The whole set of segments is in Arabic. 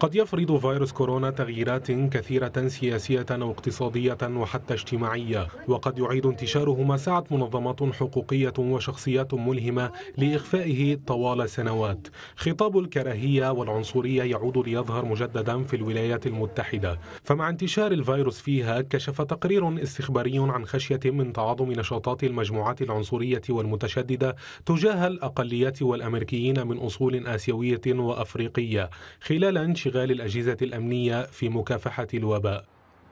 قد يفرض فيروس كورونا تغييرات كثيرة سياسية واقتصادية وحتى اجتماعية وقد يعيد انتشاره ما سعت منظمات حقوقية وشخصيات ملهمة لإخفائه طوال سنوات خطاب الكراهية والعنصرية يعود ليظهر مجددا في الولايات المتحدة فمع انتشار الفيروس فيها كشف تقرير استخباري عن خشية من تعاظم نشاطات المجموعات العنصرية والمتشددة تجاه الأقليات والأمريكيين من أصول آسيوية وأفريقية خلال انشغال انشغال الأجهزة الأمنية في مكافحة الوباء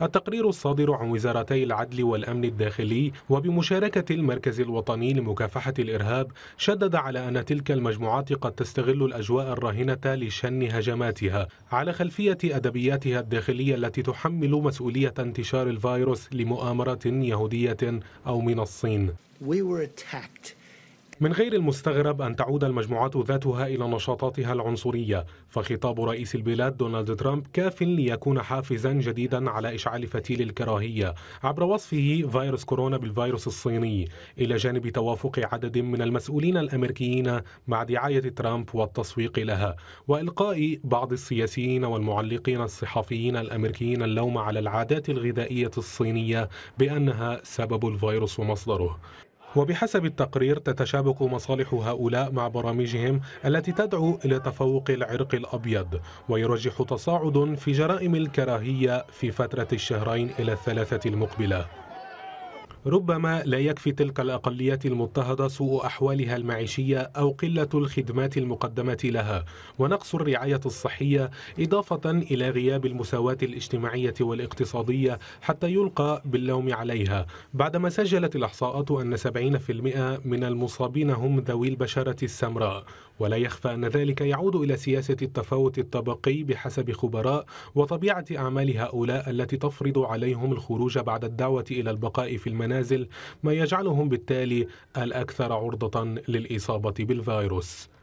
التقرير الصادر عن وزارتي العدل والأمن الداخلي وبمشاركة المركز الوطني لمكافحة الإرهاب شدد على أن تلك المجموعات قد تستغل الأجواء الراهنة لشن هجماتها على خلفية أدبياتها الداخلية التي تحمل مسؤولية انتشار الفيروس لمؤامرة يهودية أو من الصين. We were attacked. من غير المستغرب أن تعود المجموعات ذاتها إلى نشاطاتها العنصرية فخطاب رئيس البلاد دونالد ترامب كاف ليكون حافزا جديدا على إشعال فتيل الكراهية عبر وصفه فيروس كورونا بالفيروس الصيني إلى جانب توافق عدد من المسؤولين الأمريكيين مع دعاية ترامب والتسويق لها وإلقاء بعض السياسيين والمعلقين الصحفيين الأمريكيين اللوم على العادات الغذائية الصينية بأنها سبب الفيروس ومصدره وبحسب التقرير تتشابك مصالح هؤلاء مع برامجهم التي تدعو إلى تفوق العرق الأبيض ويرجح تصاعد في جرائم الكراهية في فترة الشهرين إلى الثلاثة المقبلة ربما لا يكفي تلك الأقليات المضطهدة سوء أحوالها المعيشية أو قلة الخدمات المقدمة لها ونقص الرعاية الصحية إضافة إلى غياب المساواة الاجتماعية والاقتصادية حتى يلقى باللوم عليها بعدما سجلت الإحصاءات أن 70% من المصابين هم ذوي البشرة السمراء ولا يخفى أن ذلك يعود إلى سياسة التفاوت الطبقي بحسب خبراء وطبيعة أعمال هؤلاء التي تفرض عليهم الخروج بعد الدعوة إلى البقاء في المنازل ما يجعلهم بالتالي الأكثر عرضة للإصابة بالفيروس